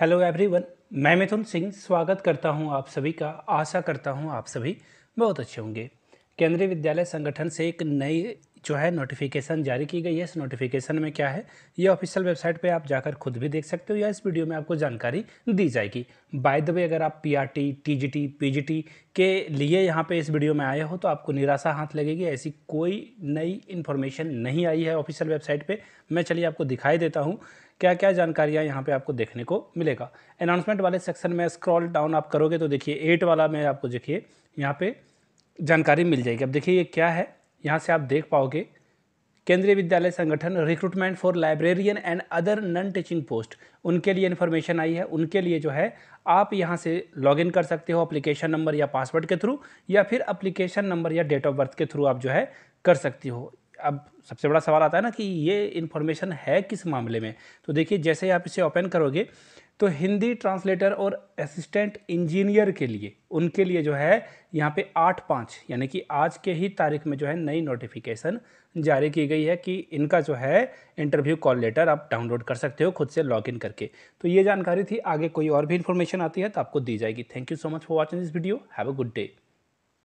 hello everyone मैं मिथुन सिंह स्वागत करता हूं आप सभी का आशा करता हूं आप सभी बहुत अच्छे होंगे केंद्रीय विद्यालय संगठन से एक नई जो है नोटिफिकेशन जारी की गई है इस नोटिफिकेशन में क्या है ये ऑफिशियल वेबसाइट पे आप जाकर खुद भी देख सकते हो या इस वीडियो में आपको जानकारी दी जाएगी बाय द वे अगर आप पीआरटी टीजीटी पीजीटी के लिए यहाँ पे इस वीडियो में आए हो तो आपको निराशा हाथ लगेगी ऐसी कोई नई इन्फॉर्मेशन नहीं आई है ऑफिशियल वेबसाइट पर मैं चलिए आपको दिखाई देता हूँ क्या क्या जानकारियाँ यहाँ पे आपको देखने को मिलेगा अनाउंसमेंट वाले सेक्शन में स्क्रॉल डाउन आप करोगे तो देखिए एट वाला में आपको देखिए यहाँ पे जानकारी मिल जाएगी अब देखिए ये क्या है यहाँ से आप देख पाओगे Kendriya Vidyalaya Sangathan recruitment for librarian and other non teaching post उनके लिए इन्फॉर्मेशन आई है उनके लिए जो है आप यहाँ से लॉगिन कर सकते हो अप्लीकेशन नंबर या पासवर्ड के थ्रू या फिर अप्लीकेशन नंबर या डेट ऑफ बर्थ के थ्रू आप जो है कर सकती हो अब सबसे बड़ा सवाल आता है ना कि ये इन्फॉर्मेशन है किस मामले में तो देखिए जैसे आप इसे ओपन करोगे तो हिंदी ट्रांसलेटर और असिस्टेंट इंजीनियर के लिए उनके लिए जो है यहाँ पे आठ पाँच यानी कि आज के ही तारीख में जो है नई नोटिफिकेशन जारी की गई है कि इनका जो है इंटरव्यू कॉल लेटर आप डाउनलोड कर सकते हो खुद से लॉगिन करके तो ये जानकारी थी आगे कोई और भी इन्फॉर्मेशन आती है तो आपको दी जाएगी thank you so much for watching this video have a good day